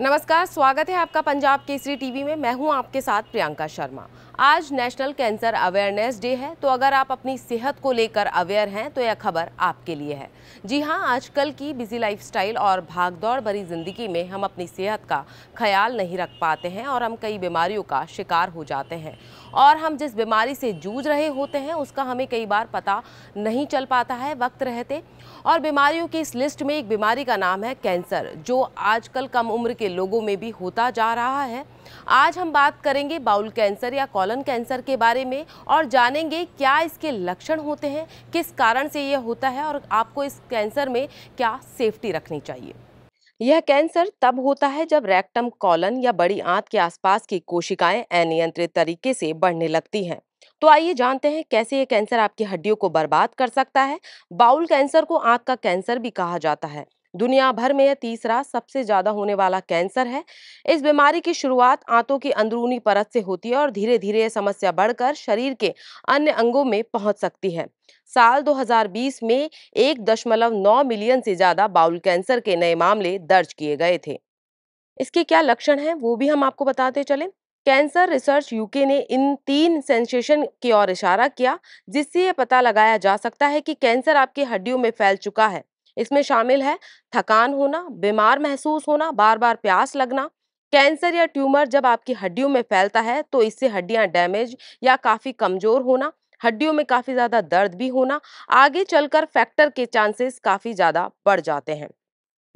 नमस्कार स्वागत है आपका पंजाब केसरी टीवी में मैं हूं आपके साथ प्रियंका शर्मा आज नेशनल कैंसर अवेयरनेस डे है तो अगर आप अपनी सेहत को लेकर अवेयर हैं तो यह खबर आपके लिए है जी हाँ आजकल की बिजी लाइफस्टाइल और भागदौड़ भरी ज़िंदगी में हम अपनी सेहत का ख्याल नहीं रख पाते हैं और हम कई बीमारियों का शिकार हो जाते हैं और हम जिस बीमारी से जूझ रहे होते हैं उसका हमें कई बार पता नहीं चल पाता है वक्त रहते और बीमारियों की इस लिस्ट में एक बीमारी का नाम है कैंसर जो आजकल कम उम्र के लोगों में भी होता जा रहा है आज हम बात करेंगे बाउल कैंसर या कॉलन कैंसर के बारे में और जानेंगे क्या इसके लक्षण होते हैं किस कारण से ये होता है और आपको इस कैंसर में क्या सेफ्टी रखनी चाहिए यह कैंसर तब होता है जब रेक्टम कॉलन या बड़ी आंत के आसपास की कोशिकाएं अनियंत्रित तरीके से बढ़ने लगती हैं तो आइए जानते हैं कैसे ये कैंसर आपकी हड्डियों को बर्बाद कर सकता है बाउल कैंसर को आंत का कैंसर भी कहा जाता है दुनिया भर में यह तीसरा सबसे ज़्यादा होने वाला कैंसर है इस बीमारी की शुरुआत आंतों की अंदरूनी परत से होती है और धीरे धीरे यह समस्या बढ़कर शरीर के अन्य अंगों में पहुंच सकती है साल 2020 में एक दशमलव नौ मिलियन से ज़्यादा बाउल कैंसर के नए मामले दर्ज किए गए थे इसके क्या लक्षण हैं वो भी हम आपको बताते चले कैंसर रिसर्च यूके ने इन तीन सेंसेशन की ओर इशारा किया जिससे ये पता लगाया जा सकता है कि कैंसर आपकी हड्डियों में फैल चुका है इसमें शामिल है थकान होना बीमार महसूस होना बार बार प्यास लगना कैंसर या ट्यूमर जब आपकी हड्डियों में फैलता है तो इससे हड्डियां डैमेज या काफ़ी कमज़ोर होना हड्डियों में काफ़ी ज़्यादा दर्द भी होना आगे चलकर फैक्टर के चांसेस काफ़ी ज़्यादा बढ़ जाते हैं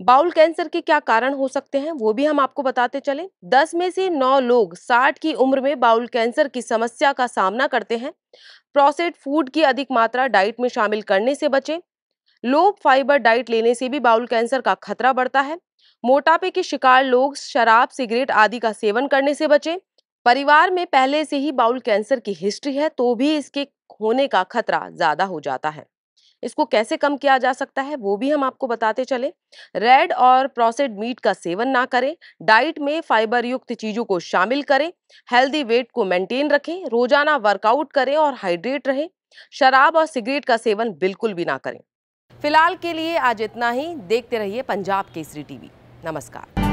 बाउल कैंसर के क्या कारण हो सकते हैं वो भी हम आपको बताते चलें 10 में से 9 लोग 60 की उम्र में बाउल कैंसर की समस्या का सामना करते हैं प्रोसेस्ड फूड की अधिक मात्रा डाइट में शामिल करने से बचें लो फाइबर डाइट लेने से भी बाउल कैंसर का खतरा बढ़ता है मोटापे के शिकार लोग शराब सिगरेट आदि का सेवन करने से बचें परिवार में पहले से ही बाउल कैंसर की हिस्ट्री है तो भी इसके होने का खतरा ज़्यादा हो जाता है इसको कैसे कम किया जा सकता है वो भी हम आपको बताते चले रेड और प्रोसेस्ड मीट का सेवन ना करें डाइट में फाइबर युक्त चीज़ों को शामिल करें हेल्दी वेट को मेंटेन रखें रोजाना वर्कआउट करें और हाइड्रेट रहें शराब और सिगरेट का सेवन बिल्कुल भी ना करें फिलहाल के लिए आज इतना ही देखते रहिए पंजाब केसरी टीवी नमस्कार